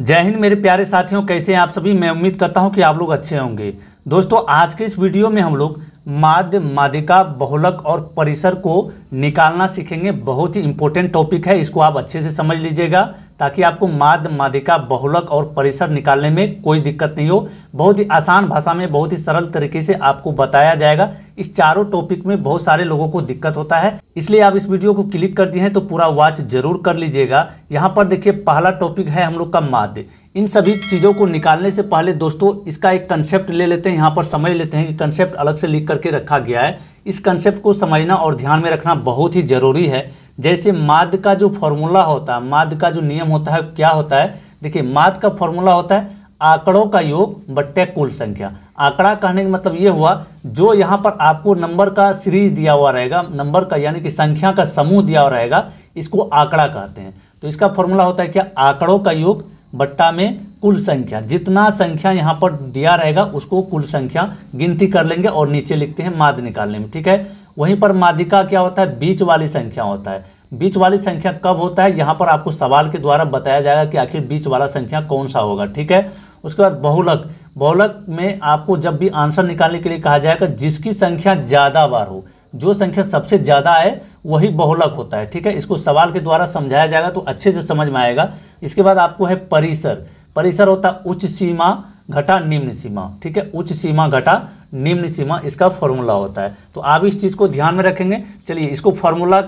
जय हिंद मेरे प्यारे साथियों कैसे हैं आप सभी मैं उम्मीद करता हूं कि आप लोग अच्छे होंगे दोस्तों आज के इस वीडियो में हम लोग माध्य माध्यिका बहुलक और परिसर को निकालना सीखेंगे बहुत ही इंपॉर्टेंट टॉपिक है इसको आप अच्छे से समझ लीजिएगा ताकि आपको माद मादिका बहुलक और परिसर निकालने में कोई दिक्कत नहीं हो बहुत ही आसान भाषा में बहुत ही सरल तरीके से आपको बताया जाएगा इस चारों टॉपिक में बहुत सारे लोगों को दिक्कत होता है इसलिए आप इस वीडियो को क्लिक कर दिए हैं तो पूरा वॉच जरूर कर लीजिएगा यहाँ पर देखिए पहला टॉपिक है हम लोग का माध्य इन सभी चीज़ों को निकालने से पहले दोस्तों इसका एक कंसेप्ट ले लेते हैं यहाँ पर समझ लेते हैं कि कंसेप्ट अलग से लिख करके रखा गया है इस कंसेप्ट को समझना और ध्यान में रखना बहुत ही ज़रूरी है जैसे माद का जो फॉर्मूला होता है माद का जो नियम होता है क्या होता है देखिए माद का फॉर्मूला होता है आंकड़ों का योग बट्टे कुल संख्या आंकड़ा कहने का मतलब ये हुआ जो यहाँ पर आपको नंबर का सीरीज दिया हुआ रहेगा नंबर का यानी कि संख्या का समूह दिया हुआ रहेगा इसको आंकड़ा कहते हैं तो इसका फॉर्मूला होता है क्या आंकड़ों का योग बट्टा में कुल संख्या जितना संख्या यहाँ पर दिया रहेगा उसको कुल संख्या गिनती कर लेंगे और नीचे लिखते हैं माद निकालने में ठीक है वहीं पर मादिका क्या होता है बीच वाली संख्या होता है बीच वाली संख्या कब होता है यहाँ पर आपको सवाल के द्वारा बताया जाएगा कि आखिर बीच वाला संख्या कौन सा होगा ठीक है उसके बाद बहुलक बहुलक में आपको जब भी आंसर निकालने के लिए कहा जाएगा जिसकी संख्या ज़्यादा बार हो जो संख्या सबसे ज़्यादा है वही बहुलक होता है ठीक है इसको सवाल के द्वारा समझाया जाएगा तो अच्छे से समझ में आएगा इसके बाद आपको है परिसर परिसर होता है उच्च सीमा घटा निम्न सीमा ठीक है उच्च सीमा घटा निम्न सीमा इसका फॉर्मूला होता है तो आप इस चीज़ को ध्यान में रखेंगे चलिए इसको फॉर्मूला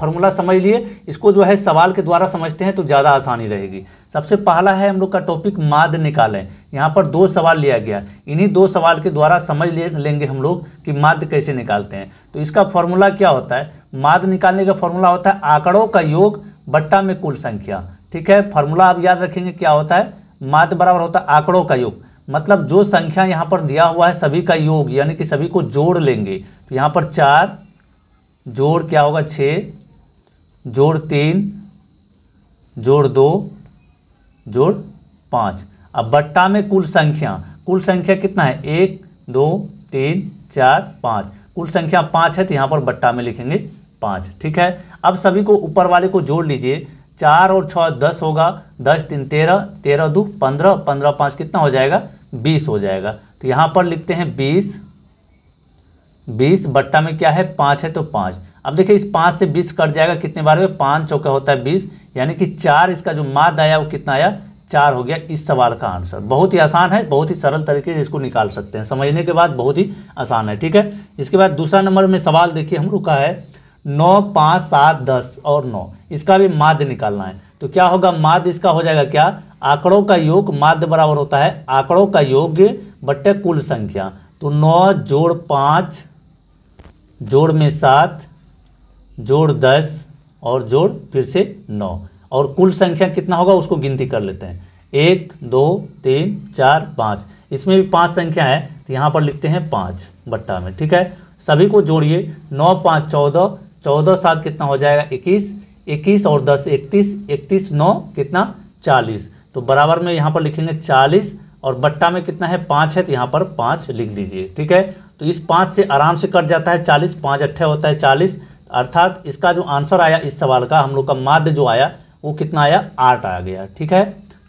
फॉर्मूला समझ लिए इसको जो है सवाल के द्वारा समझते हैं तो ज़्यादा आसानी रहेगी सबसे पहला है हम लोग का टॉपिक माद निकालें यहाँ पर दो सवाल लिया गया इन्हीं दो सवाल के द्वारा समझ ले, लेंगे हम लोग कि माद कैसे निकालते हैं तो इसका फॉर्मूला क्या होता है माद निकालने का फॉर्मूला होता है आंकड़ों का योग बट्टा में कुल संख्या ठीक है फॉर्मूला आप याद रखेंगे क्या होता है माद बराबर होता है आंकड़ों का योग मतलब जो संख्या यहाँ पर दिया हुआ है सभी का योग यानी कि सभी को जोड़ लेंगे तो यहाँ पर चार जोड़ क्या होगा छ जोड़ तीन जोड़ दो जोड़ पाँच अब बट्टा में कुल संख्या कुल संख्या कितना है एक दो तीन चार पाँच कुल संख्या पाँच है तो यहाँ पर बट्टा में लिखेंगे पाँच ठीक है अब सभी को ऊपर वाले को जोड़ लीजिए चार और छः दस होगा दस तीन तेरह तेरह दो पंद्रह पंद्रह पाँच कितना हो जाएगा बीस हो जाएगा तो यहाँ पर लिखते हैं बीस बीस बट्टा में क्या है पाँच है तो पाँच अब देखिए इस पाँच से बीस कट जाएगा कितने बार में पाँच चौका होता है बीस यानी कि चार इसका जो माद आया वो कितना आया चार हो गया इस सवाल का आंसर बहुत ही आसान है बहुत ही सरल तरीके से इसको निकाल सकते हैं समझने के बाद बहुत ही आसान है ठीक है इसके बाद दूसरा नंबर में सवाल देखिए हम लोग का है नौ पाँच सात दस और नौ इसका भी माध्य निकालना है तो क्या होगा माध्य इसका हो जाएगा क्या आंकड़ों का योग माध्य बराबर होता है आंकड़ों का योग बट्टे कुल संख्या तो नौ जोड़ पाँच जोड़ में सात जोड़ दस और जोड़ फिर से नौ और कुल संख्या कितना होगा उसको गिनती कर लेते हैं एक दो तीन चार पाँच इसमें भी पांच संख्या है तो यहाँ पर लिखते हैं पाँच बट्टा में ठीक है सभी को जोड़िए नौ पाँच चौदह चौदह सात कितना हो जाएगा इक्कीस इक्कीस और दस इकतीस इकतीस नौ कितना चालीस तो बराबर में यहाँ पर लिखेंगे चालीस और बट्टा में कितना है पाँच है तो यहाँ पर पाँच लिख दीजिए ठीक है तो इस पाँच से आराम से कट जाता है चालीस पाँच अट्ठे होता है चालीस अर्थात इसका जो आंसर आया इस सवाल का हम लोग का माध्य जो आया वो कितना आया आठ आ गया ठीक है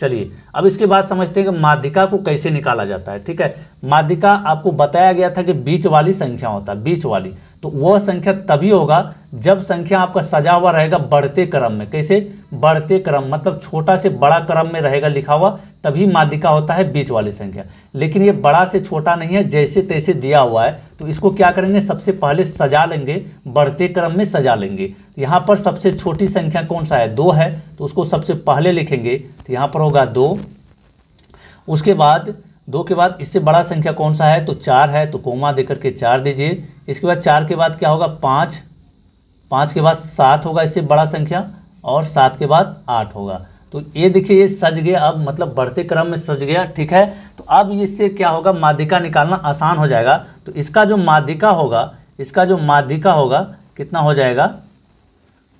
चलिए अब इसके बाद समझते हैं कि माध्यिका को कैसे निकाला जाता है ठीक है माध्यिका आपको बताया गया था कि बीच वाली संख्या होता है बीच वाली तो वह संख्या तभी होगा जब संख्या आपका सजा हुआ रहेगा बढ़ते क्रम में कैसे बढ़ते क्रम मतलब छोटा से बड़ा क्रम में रहेगा लिखा हुआ तभी माध्यिका होता है बीच वाली संख्या लेकिन ये बड़ा से छोटा नहीं है जैसे तैसे दिया हुआ है तो इसको क्या करेंगे सबसे पहले सजा लेंगे बढ़ते क्रम में सजा लेंगे तो यहाँ पर सबसे छोटी संख्या कौन सा है दो है तो उसको सबसे पहले लिखेंगे तो यहाँ पर होगा दो उसके बाद दो के बाद इससे बड़ा संख्या कौन सा है तो चार है तो कोमा देकर के चार दीजिए इसके बाद चार के बाद क्या होगा पाँच पाँच के बाद सात होगा इससे बड़ा संख्या और सात के बाद आठ होगा तो ये देखिए ये सज गया अब मतलब बढ़ते क्रम में सज गया ठीक है तो अब इससे क्या होगा माध्यिका निकालना आसान हो जाएगा तो इसका जो माध्यिका होगा इसका जो माध्यिका होगा कितना हो जाएगा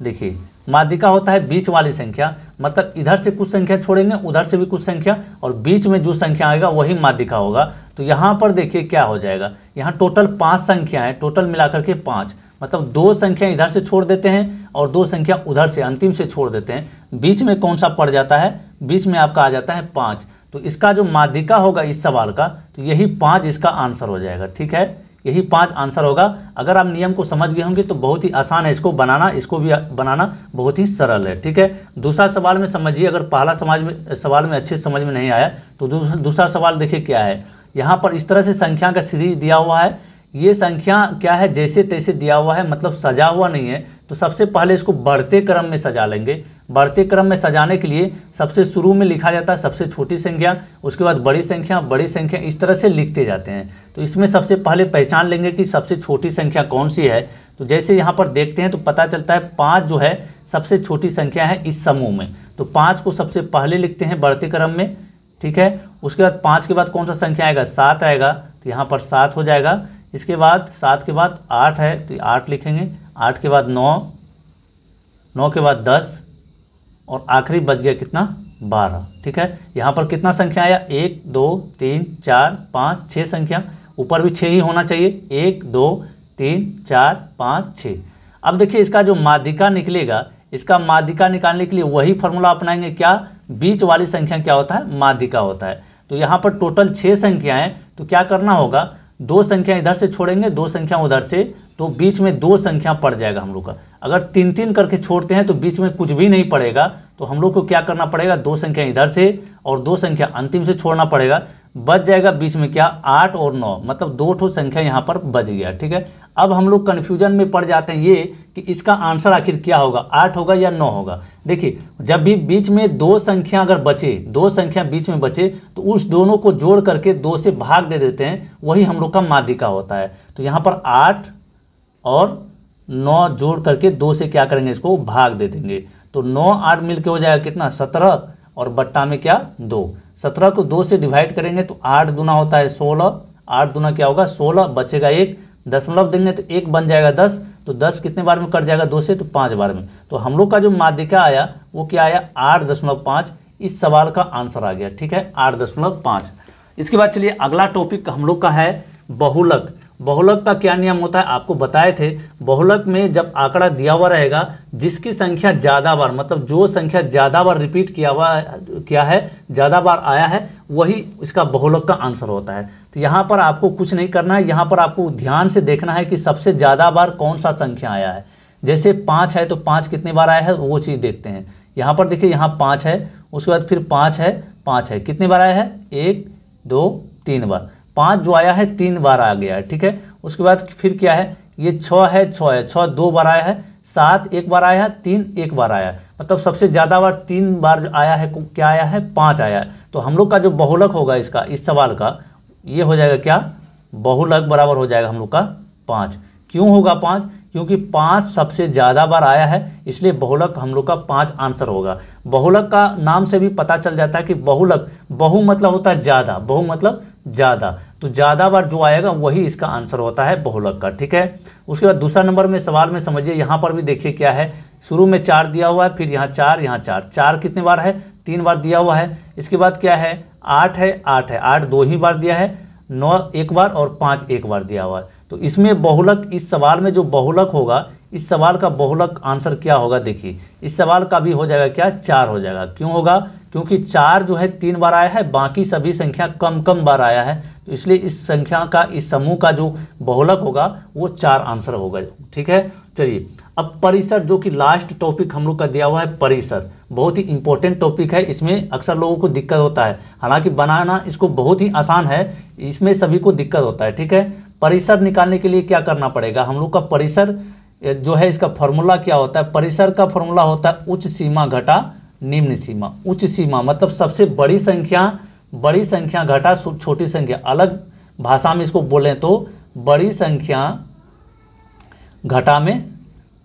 देखिए माध्यिका होता है बीच वाली संख्या मतलब इधर से कुछ संख्या छोड़ेंगे उधर से भी कुछ संख्या और बीच में जो संख्या आएगा वही माध्यिका होगा तो यहाँ पर देखिए क्या हो जाएगा यहाँ टोटल पाँच संख्या है टोटल मिलाकर के पाँच मतलब दो संख्या इधर से छोड़ देते हैं और दो संख्या उधर से अंतिम से छोड़ देते हैं बीच में कौन सा पड़ जाता है बीच में आपका आ जाता है पाँच तो इसका जो माध्यिका होगा इस सवाल का तो यही पाँच इसका आंसर हो जाएगा ठीक है यही पांच आंसर होगा अगर आप नियम को समझ गए होंगे तो बहुत ही आसान है इसको बनाना इसको भी बनाना बहुत ही सरल है ठीक है दूसरा सवाल में समझिए अगर पहला समाज में सवाल में अच्छे समझ में नहीं आया तो दूसरा सवाल देखिए क्या है यहाँ पर इस तरह से संख्या का सीरीज दिया हुआ है ये संख्या क्या है जैसे तैसे दिया हुआ है मतलब सजा हुआ नहीं है तो सबसे पहले इसको बढ़ते क्रम में सजा लेंगे बढ़ते क्रम में सजाने के लिए सबसे शुरू में लिखा जाता है सबसे छोटी संख्या उसके बाद बड़ी संख्या बड़ी संख्या इस तरह से लिखते जाते हैं तो इसमें सबसे पहले पहचान लेंगे कि सबसे छोटी संख्या कौन सी है तो जैसे यहाँ पर देखते हैं तो पता चलता है पाँच जो है सबसे छोटी संख्या है इस समूह में तो पाँच को सबसे पहले लिखते हैं बढ़ते क्रम में ठीक है उसके बाद पाँच के बाद कौन सा संख्या आएगा सात आएगा तो यहाँ पर सात हो जाएगा इसके बाद सात के बाद आठ है तो आठ लिखेंगे आठ के बाद नौ नौ के बाद दस और आखिरी बच गया कितना बारह ठीक है यहाँ पर कितना संख्या आया एक दो तीन चार पाँच छः संख्या ऊपर भी छः ही होना चाहिए एक दो तीन चार पाँच छः अब देखिए इसका जो माध्यिका निकलेगा इसका माध्यिका निकालने के लिए वही फॉर्मूला अपनाएंगे क्या बीच वाली संख्या क्या होता है माध्यिका होता है तो यहाँ पर टोटल छः संख्या तो क्या करना होगा दो संख्या इधर से छोड़ेंगे दो संख्या उधर से तो बीच में दो संख्या पड़ जाएगा हम लोग का अगर तीन तीन करके छोड़ते हैं तो बीच में कुछ भी नहीं पड़ेगा तो हम लोग को क्या करना पड़ेगा दो संख्या इधर से और दो संख्या अंतिम से छोड़ना पड़ेगा बच जाएगा बीच में क्या आठ और नौ मतलब दो ठो संख्या यहाँ पर बच गया ठीक है अब हम लोग कन्फ्यूजन में पड़ जाते हैं ये कि इसका आंसर आखिर क्या होगा आठ होगा या नौ होगा देखिए जब भी बीच में दो संख्या अगर बचे दो संख्या बीच में बचे तो उस दोनों को जोड़ करके दो से भाग दे देते हैं वही हम लोग का माध्यिका होता है तो यहाँ पर आठ और नौ जोड़ करके दो से क्या करेंगे इसको भाग दे देंगे तो नौ आठ मिल के हो जाएगा कितना सत्रह और बट्टा में क्या दो सत्रह को दो से डिवाइड करेंगे तो आठ दुना होता है सोलह आठ दुना क्या होगा सोलह बचेगा एक दशमलव देंगे तो एक बन जाएगा दस तो दस कितने बार में कट जाएगा दो से तो पाँच बार में तो हम लोग का जो माध्यिका आया वो क्या आया आठ दशमलव पाँच इस सवाल का आंसर आ गया ठीक है आठ दशमलव पाँच इसके बाद चलिए अगला टॉपिक हम लोग का है बहुलक बहुलक का क्या नियम होता है आपको बताए थे बहुलक में जब आंकड़ा दिया हुआ रहेगा जिसकी संख्या ज़्यादा बार मतलब जो संख्या ज़्यादा बार रिपीट किया हुआ क्या है ज़्यादा बार आया है वही इसका बहुलक का आंसर होता है तो यहाँ पर आपको कुछ नहीं करना है यहाँ पर आपको ध्यान से देखना है कि सबसे ज़्यादा बार कौन सा संख्या आया है जैसे पाँच है तो पाँच कितनी बार आया है वो चीज़ देखते हैं यहाँ पर देखिए यहाँ पाँच है उसके बाद फिर पाँच है पाँच है कितनी बार आया है एक दो तीन बार पाँच जो आया है तीन बार आ गया है ठीक है उसके बाद फिर क्या है ये छ है छ है छः दो बार आया है सात एक बार आया है तीन एक बार आया है मतलब सबसे ज़्यादा बार तीन बार आया है क्या आया है पाँच आया है तो हम लोग का जो बहुलक होगा इसका इस सवाल का ये हो जाएगा क्या बहुलक बराबर हो जाएगा हम लोग का पाँच क्यों होगा पाँच क्योंकि पाँच सबसे ज़्यादा बार आया है इसलिए बहुलक हम लोग का पाँच आंसर होगा बहुलक का नाम से भी पता चल जाता है कि बहुलक बहु मतलब होता है ज़्यादा बहु मतलब ज़्यादा तो ज़्यादा बार जो आएगा वही इसका आंसर होता है बहुलक का ठीक है उसके बाद दूसरा नंबर में सवाल में समझिए यहाँ पर भी देखिए क्या है शुरू में चार दिया हुआ है फिर यहाँ चार यहाँ चार चार कितने बार है तीन बार दिया हुआ है इसके बाद क्या है आठ है आठ है आठ दो ही बार दिया है नौ एक बार और पाँच एक बार दिया हुआ है तो इसमें बहुलक इस सवाल में जो बहुलक होगा इस सवाल का बहुलक आंसर क्या होगा देखिए इस सवाल का भी हो जाएगा क्या चार हो जाएगा क्यों होगा क्योंकि चार जो है तीन बार आया है बाकी सभी संख्या कम कम बार आया है तो इसलिए इस संख्या का इस समूह का जो बहुलक होगा वो चार आंसर होगा ठीक है चलिए अब परिसर जो कि लास्ट टॉपिक हम लोग का दिया हुआ है परिसर बहुत ही इंपॉर्टेंट टॉपिक है इसमें अक्सर लोगों को दिक्कत होता है हालांकि बनाना इसको बहुत ही आसान है इसमें सभी को दिक्कत होता है ठीक है परिसर निकालने के लिए क्या करना पड़ेगा हम लोग का परिसर जो है इसका फॉर्मूला क्या होता है परिसर का फॉर्मूला होता है उच्च सीमा घटा निम्न सीमा उच्च सीमा मतलब सबसे बड़ी संख्या बड़ी संख्या घटा छोटी संख्या अलग भाषा में इसको बोलें तो बड़ी संख्या घटा में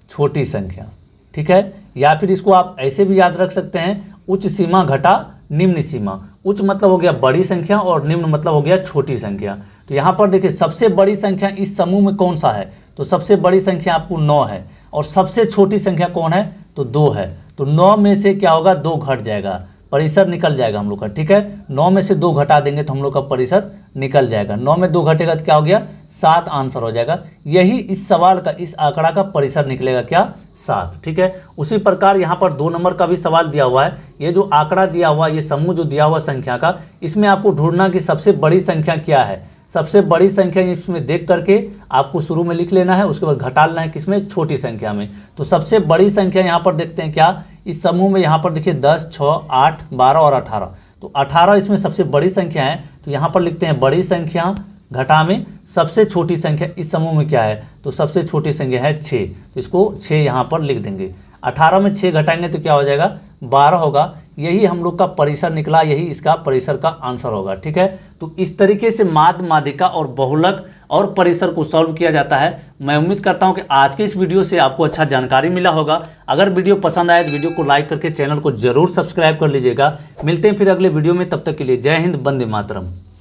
छोटी संख्या ठीक है या फिर इसको आप ऐसे भी याद रख सकते हैं उच्च सीमा घटा निम्न सीमा उच्च मतलब हो गया बड़ी संख्या और निम्न मतलब हो गया छोटी संख्या तो यहाँ पर देखिए सबसे बड़ी संख्या इस समूह में कौन सा है तो सबसे बड़ी संख्या आपको नौ है और सबसे छोटी संख्या कौन है तो दो है तो नौ में से क्या होगा दो घट जाएगा परिसर निकल जाएगा हम लोग का ठीक है नौ में से दो घटा देंगे तो हम लोग का परिसर निकल जाएगा नौ में दो घटेगा तो क्या हो गया सात आंसर हो जाएगा यही इस सवाल का इस आंकड़ा का परिसर निकलेगा क्या सात ठीक है उसी प्रकार यहाँ पर दो नंबर का भी सवाल दिया हुआ है ये जो आंकड़ा दिया हुआ ये समूह जो दिया हुआ संख्या का इसमें आपको ढूंढना कि सबसे बड़ी संख्या क्या है सबसे बड़ी संख्या इसमें देख करके आपको शुरू में लिख लेना है उसके बाद घटा लेना है किसमें छोटी संख्या में तो सबसे बड़ी संख्या यहाँ पर देखते हैं क्या इस समूह में यहाँ पर देखिए दस छः आठ बारह और अठारह तो अठारह इसमें सबसे बड़ी संख्या है तो यहाँ पर लिखते हैं बड़ी संख्या घटा में सबसे छोटी संख्या इस समूह में क्या है तो सबसे छोटी संख्या है छः तो इसको छः यहाँ पर लिख देंगे अठारह में छः घटाएंगे तो क्या हो जाएगा बारह होगा यही हम लोग का परिसर निकला यही इसका परिसर का आंसर होगा ठीक है तो इस तरीके से माद मादिका और बहुलक और परिसर को सॉल्व किया जाता है मैं उम्मीद करता हूं कि आज के इस वीडियो से आपको अच्छा जानकारी मिला होगा अगर वीडियो पसंद आए तो वीडियो को लाइक करके चैनल को जरूर सब्सक्राइब कर लीजिएगा मिलते हैं फिर अगले वीडियो में तब तक के लिए जय हिंद बंदे मातरम